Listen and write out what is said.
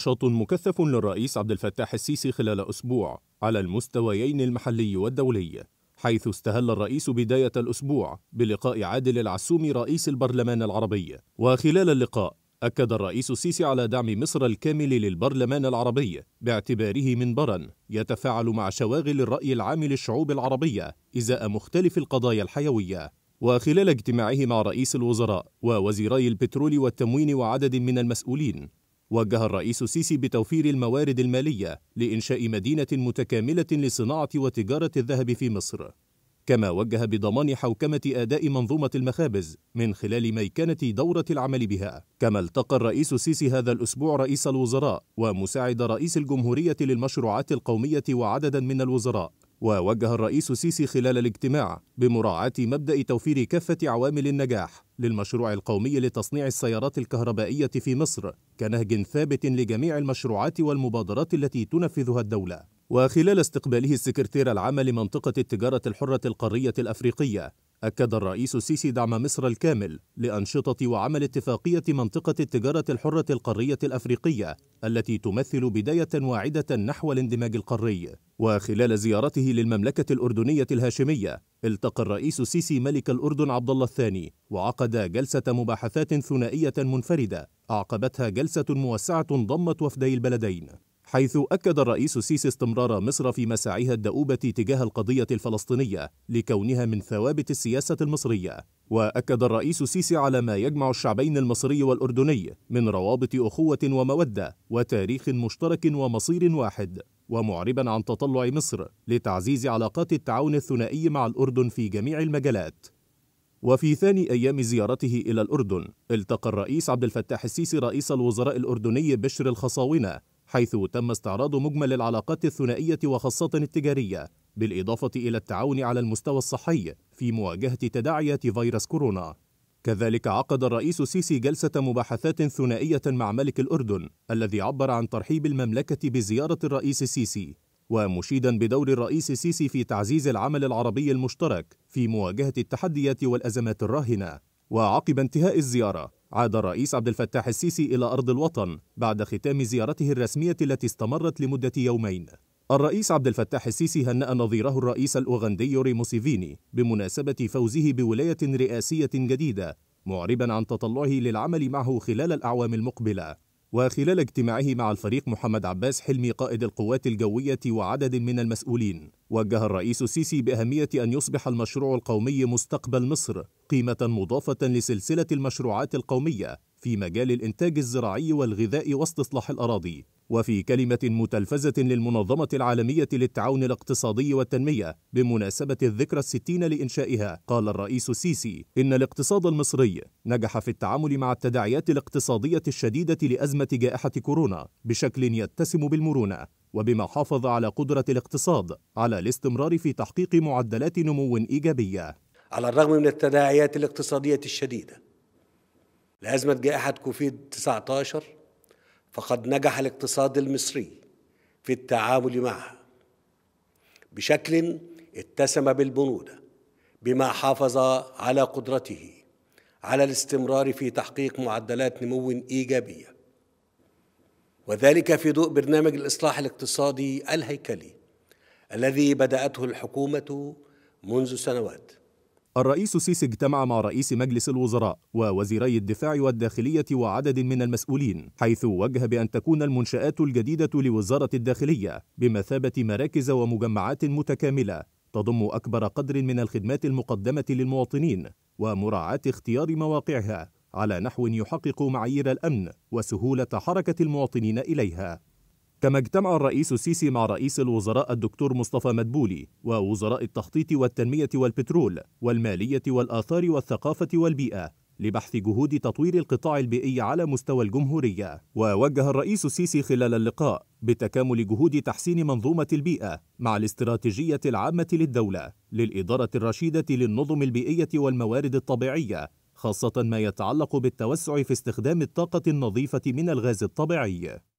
نشاط مكثف للرئيس عبد الفتاح السيسي خلال أسبوع على المستويين المحلي والدولي حيث استهل الرئيس بداية الأسبوع بلقاء عادل العسومي رئيس البرلمان العربي وخلال اللقاء أكد الرئيس السيسي على دعم مصر الكامل للبرلمان العربي باعتباره منبرا يتفاعل مع شواغل الرأي العام للشعوب العربية إزاء مختلف القضايا الحيوية وخلال اجتماعه مع رئيس الوزراء ووزيري البترول والتموين وعدد من المسؤولين وجه الرئيس السيسي بتوفير الموارد المالية لإنشاء مدينة متكاملة لصناعة وتجارة الذهب في مصر، كما وجه بضمان حوكمة أداء منظومة المخابز من خلال ميكنة دورة العمل بها، كما التقى الرئيس السيسي هذا الأسبوع رئيس الوزراء ومساعد رئيس الجمهورية للمشروعات القومية وعددا من الوزراء ووجه الرئيس السيسي خلال الاجتماع بمراعاة مبدأ توفير كافة عوامل النجاح للمشروع القومي لتصنيع السيارات الكهربائية في مصر كنهج ثابت لجميع المشروعات والمبادرات التي تنفذها الدولة. وخلال استقباله السكرتير العام لمنطقة التجارة الحرة القارية الأفريقية أكد الرئيس السيسي دعم مصر الكامل لأنشطة وعمل اتفاقية منطقة التجارة الحرة القارية الأفريقية التي تمثل بداية واعدة نحو الاندماج القاري وخلال زيارته للمملكة الأردنية الهاشمية التقى الرئيس السيسي ملك الأردن عبد الله الثاني وعقد جلسة مباحثات ثنائية منفردة أعقبتها جلسة موسعة ضمت وفدي البلدين حيث أكد الرئيس السيسي استمرار مصر في مساعيها الدؤوبة تجاه القضية الفلسطينية لكونها من ثوابت السياسة المصرية وأكد الرئيس السيسي على ما يجمع الشعبين المصري والأردني من روابط أخوة ومودة وتاريخ مشترك ومصير واحد ومعربا عن تطلع مصر لتعزيز علاقات التعاون الثنائي مع الأردن في جميع المجالات وفي ثاني أيام زيارته إلى الأردن التقى الرئيس عبد الفتاح السيسي رئيس الوزراء الأردني بشر الخصاونة حيث تم استعراض مجمل العلاقات الثنائية وخاصة التجارية بالإضافة إلى التعاون على المستوى الصحي في مواجهة تداعيات فيروس كورونا كذلك عقد الرئيس السيسي جلسة مباحثات ثنائية مع ملك الأردن الذي عبر عن ترحيب المملكة بزيارة الرئيس السيسي ومشيدا بدور الرئيس السيسي في تعزيز العمل العربي المشترك في مواجهة التحديات والأزمات الراهنة وعقب انتهاء الزيارة عاد الرئيس عبد الفتاح السيسي إلى أرض الوطن بعد ختام زيارته الرسمية التي استمرت لمدة يومين الرئيس عبد الفتاح السيسي هنأ نظيره الرئيس الأوغندي يوري موسيفيني بمناسبة فوزه بولاية رئاسية جديدة معربا عن تطلعه للعمل معه خلال الأعوام المقبلة وخلال اجتماعه مع الفريق محمد عباس حلمي قائد القوات الجوية وعدد من المسؤولين وجه الرئيس السيسي بأهمية أن يصبح المشروع القومي مستقبل مصر قيمة مضافة لسلسلة المشروعات القومية في مجال الإنتاج الزراعي والغذاء واستصلاح الأراضي وفي كلمة متلفزة للمنظمة العالمية للتعاون الاقتصادي والتنمية بمناسبة الذكرى الستين لإنشائها قال الرئيس السيسي إن الاقتصاد المصري نجح في التعامل مع التداعيات الاقتصادية الشديدة لأزمة جائحة كورونا بشكل يتسم بالمرونة وبما حافظ على قدرة الاقتصاد على الاستمرار في تحقيق معدلات نمو إيجابية على الرغم من التداعيات الاقتصادية الشديدة لأزمة جائحة كوفيد 19 فقد نجح الاقتصاد المصري في التعامل معها بشكل اتسم بالبنود بما حافظ على قدرته على الاستمرار في تحقيق معدلات نمو ايجابيه وذلك في ضوء برنامج الاصلاح الاقتصادي الهيكلي الذي بداته الحكومه منذ سنوات الرئيس السيسي اجتمع مع رئيس مجلس الوزراء ووزيري الدفاع والداخلية وعدد من المسؤولين حيث وجه بأن تكون المنشآت الجديدة لوزارة الداخلية بمثابة مراكز ومجمعات متكاملة تضم أكبر قدر من الخدمات المقدمة للمواطنين ومراعاة اختيار مواقعها على نحو يحقق معايير الأمن وسهولة حركة المواطنين إليها كما اجتمع الرئيس السيسي مع رئيس الوزراء الدكتور مصطفى مدبولي ووزراء التخطيط والتنمية والبترول والمالية والآثار والثقافة والبيئة لبحث جهود تطوير القطاع البيئي على مستوى الجمهورية ووجه الرئيس السيسي خلال اللقاء بتكامل جهود تحسين منظومة البيئة مع الاستراتيجية العامة للدولة للإدارة الرشيدة للنظم البيئية والموارد الطبيعية خاصة ما يتعلق بالتوسع في استخدام الطاقة النظيفة من الغاز الطبيعي